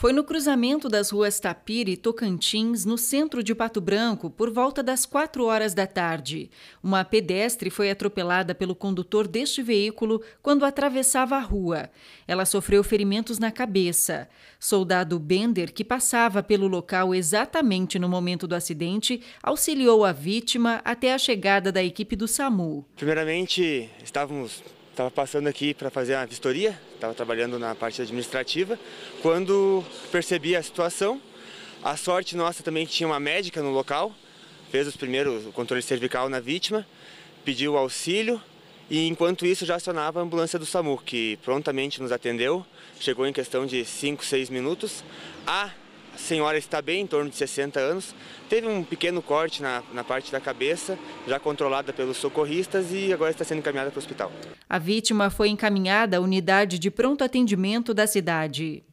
Foi no cruzamento das ruas Tapira e Tocantins, no centro de Pato Branco, por volta das 4 horas da tarde. Uma pedestre foi atropelada pelo condutor deste veículo quando atravessava a rua. Ela sofreu ferimentos na cabeça. Soldado Bender, que passava pelo local exatamente no momento do acidente, auxiliou a vítima até a chegada da equipe do SAMU. Primeiramente, estávamos Estava passando aqui para fazer a vistoria, estava trabalhando na parte administrativa, quando percebi a situação. A sorte nossa também tinha uma médica no local, fez os primeiros controles controle cervical na vítima, pediu auxílio e enquanto isso já acionava a ambulância do SAMU, que prontamente nos atendeu, chegou em questão de 5, 6 minutos. A a senhora está bem, em torno de 60 anos. Teve um pequeno corte na, na parte da cabeça, já controlada pelos socorristas e agora está sendo encaminhada para o hospital. A vítima foi encaminhada à unidade de pronto atendimento da cidade.